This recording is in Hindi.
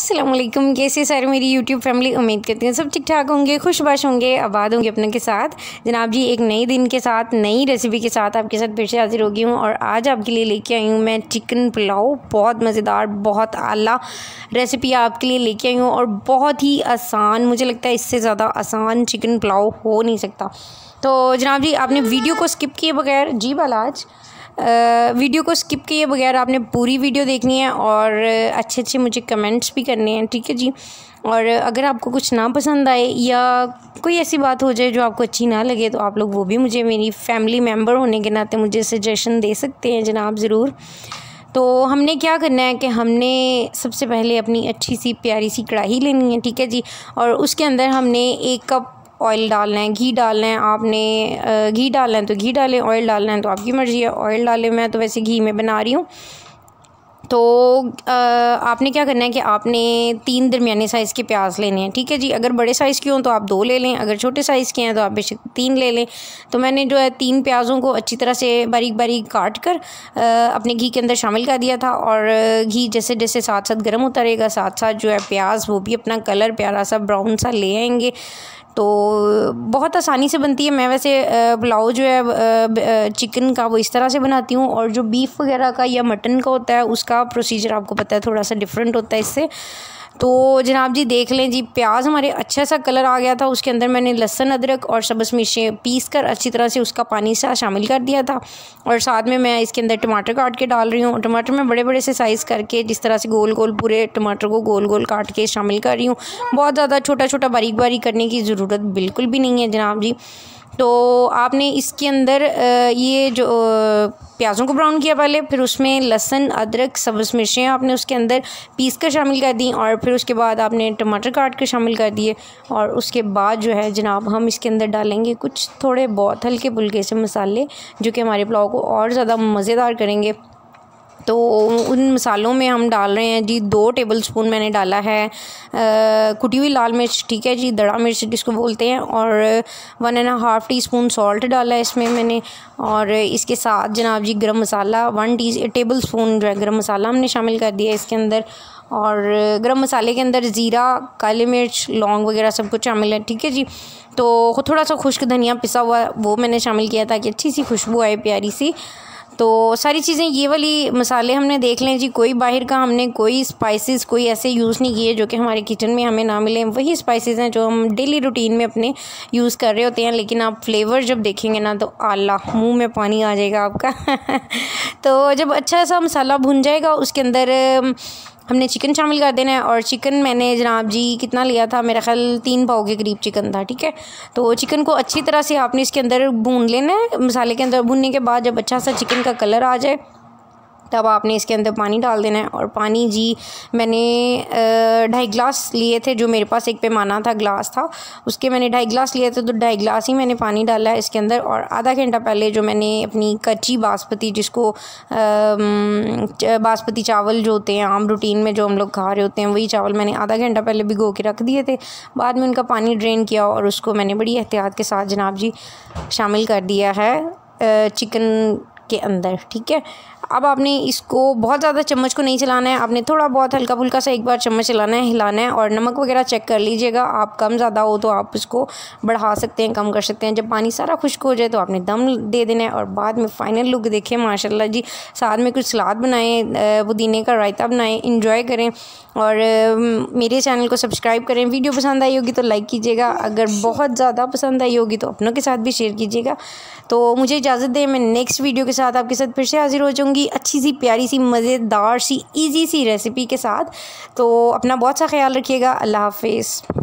असलम कैसे सर मेरी यूट्यूब फैमिली उम्मीद करती हैं सब ठीक ठाक होंगे खुशबाश होंगे आबाद होंगे अपने के साथ जनाब जी एक नए दिन के साथ नई रेसिपी के साथ आपके साथ फिर से हाजिर होगी हूँ और आज आपके लिए लेके आई हूँ मैं चिकन पुलाव बहुत मज़ेदार बहुत आला रेसिपी आपके लिए लेके आई हूँ और बहुत ही आसान मुझे लगता है इससे ज़्यादा आसान चिकन पुलाव हो नहीं सकता तो जनाब जी आपने वीडियो को स्किप किए बगैर जी बलाज वीडियो को स्किप किए बगैर आपने पूरी वीडियो देखनी है और अच्छे अच्छे मुझे कमेंट्स भी करने हैं ठीक है जी और अगर आपको कुछ ना पसंद आए या कोई ऐसी बात हो जाए जो आपको अच्छी ना लगे तो आप लोग वो भी मुझे मेरी फैमिली मेम्बर होने के नाते मुझे सजेशन दे सकते हैं जनाब ज़रूर तो हमने क्या करना है कि हमने सबसे पहले अपनी अच्छी सी प्यारी सी कढ़ाई लेनी है ठीक है जी और उसके अंदर हमने एक कप ऑयल डालना है घी डालना है आपने घी डालना है तो घी डालें ऑयल डालना है तो आपकी मर्ज़ी है ऑयल डालें मैं तो वैसे घी में बना रही हूँ तो आपने क्या करना है कि आपने तीन दरमिया साइज़ के प्याज लेने हैं ठीक है जी अगर बड़े साइज़ के हों तो आप दो ले लें अगर छोटे साइज़ के हैं तो आप बेशक तीन ले लें तो मैंने जो है तीन प्याज़ों को अच्छी तरह से बारीक बारीक काट कर अपने घी के अंदर शामिल कर दिया था और घी जैसे जैसे साथ साथ गर्म होता रहेगा साथ साथ जो है प्याज वो भी अपना कलर प्यारा सा ब्राउन सा ले आएंगे तो बहुत आसानी से बनती है मैं वैसे पुलाव जो है चिकन का वो इस तरह से बनाती हूँ और जो बीफ़ वगैरह का या मटन का होता है उसका प्रोसीजर आपको पता है थोड़ा सा डिफरेंट होता है इससे तो जनाब जी देख लें जी प्याज हमारे अच्छा सा कलर आ गया था उसके अंदर मैंने लहसन अदरक और सब्ज़ मिर्चें पीस कर अच्छी तरह से उसका पानी सा शामिल कर दिया था और साथ में मैं इसके अंदर टमाटर काट के डाल रही हूँ टमाटर मैं बड़े बड़े से साइज़ करके जिस तरह से गोल गोल पूरे टमाटर को गोल गोल काट के शामिल कर रही हूँ बहुत ज़्यादा छोटा छोटा बारीक बारीक करने की ज़रूरत ज़रूरत बिल्कुल भी नहीं है जनाब जी तो आपने इसके अंदर ये जो प्याज़ों को ब्राउन किया पहले फिर उसमें लहसन अदरक सब्ज़ मिर्चें आपने उसके अंदर पीस कर शामिल कर दी और फिर उसके बाद आपने टमाटर काट कर शामिल कर दिए और उसके बाद जो है जनाब हम इसके अंदर डालेंगे कुछ थोड़े बहुत हल्के फुल्के से मसाले जो कि हमारे पुलाव को और ज़्यादा मज़ेदार करेंगे तो उन मसालों में हम डाल रहे हैं जी दो टेबल स्पून मैंने डाला है कुटी हुई लाल मिर्च ठीक है जी दड़ा मिर्च जिसको बोलते हैं और one and half teaspoon salt डाला है इसमें मैंने और इसके साथ जनाब जी garam masala one tea tablespoon जो है गर्म मसाला हमने शामिल कर दिया इसके अंदर और गरम मसाले के अंदर ज़ीरा काली मिर्च लौंग वगैरह सब कुछ शामिल है ठीक है जी तो थोड़ा सा खुश्क धनिया पिसा हुआ वो मैंने शामिल किया ताकि अच्छी सी खुशबू आए प्यारी सी तो सारी चीज़ें ये वाली मसाले हमने देख लें जी कोई बाहर का हमने कोई स्पाइसेस कोई ऐसे यूज़ नहीं किए जो कि हमारे किचन में हमें ना मिले वही स्पाइसेस हैं जो हम डेली रूटीन में अपने यूज़ कर रहे होते हैं लेकिन आप फ्लेवर जब देखेंगे ना तो आला मुँह में पानी आ जाएगा आपका तो जब अच्छा सा मसाला भुन जाएगा उसके अंदर हमने चिकन शामिल कर देना है और चिकन मैंने जनाब जी कितना लिया था मेरा ख्याल तीन पाव के करीब चिकन था ठीक है तो चिकन को अच्छी तरह से आपने इसके अंदर भून लेना है मसाले के अंदर भूनने के बाद जब अच्छा सा चिकन का कलर आ जाए तब आपने इसके अंदर पानी डाल देना है और पानी जी मैंने ढाई ग्लास लिए थे जो मेरे पास एक पैमाना था ग्लास था उसके मैंने ढाई ग्लास लिए थे तो ढाई ग्लास ही मैंने पानी डाला है इसके अंदर और आधा घंटा पहले जो मैंने अपनी कच्ची बासमती जिसको बासमती चावल जो होते हैं आम रूटीन में जो हम लोग खा रहे होते हैं वही चावल मैंने आधा घंटा पहले भिगो के रख दिए थे बाद में उनका पानी ड्रेन किया और उसको मैंने बड़ी एहतियात के साथ जनाब जी शामिल कर दिया है चिकन के अंदर ठीक है अब आपने इसको बहुत ज़्यादा चम्मच को नहीं चलाना है आपने थोड़ा बहुत हल्का फुल्का सा एक बार चम्मच चलाना है हिलाना है और नमक वगैरह चेक कर लीजिएगा आप कम ज़्यादा हो तो आप उसको बढ़ा सकते हैं कम कर सकते हैं जब पानी सारा खुश्क हो जाए तो आपने दम दे देना है और बाद में फ़ाइनल लुक देखें माशा जी साथ में कुछ सलाद बनाएँ पुदीने का रायता बनाएँ इंजॉय करें और मेरे चैनल को सब्सक्राइब करें वीडियो पसंद आई होगी तो लाइक कीजिएगा अगर बहुत ज़्यादा पसंद आई होगी तो अपनों के साथ भी शेयर कीजिएगा तो मुझे इजाज़त दें मैं नेक्स्ट वीडियो के साथ साथ आपके साथ फिर से हाज़िर हो जाऊँगी अच्छी सी प्यारी सी मज़ेदार सी ईजी सी रेसिपी के साथ तो अपना बहुत सा ख्याल रखिएगा अल्लाह हाफिज़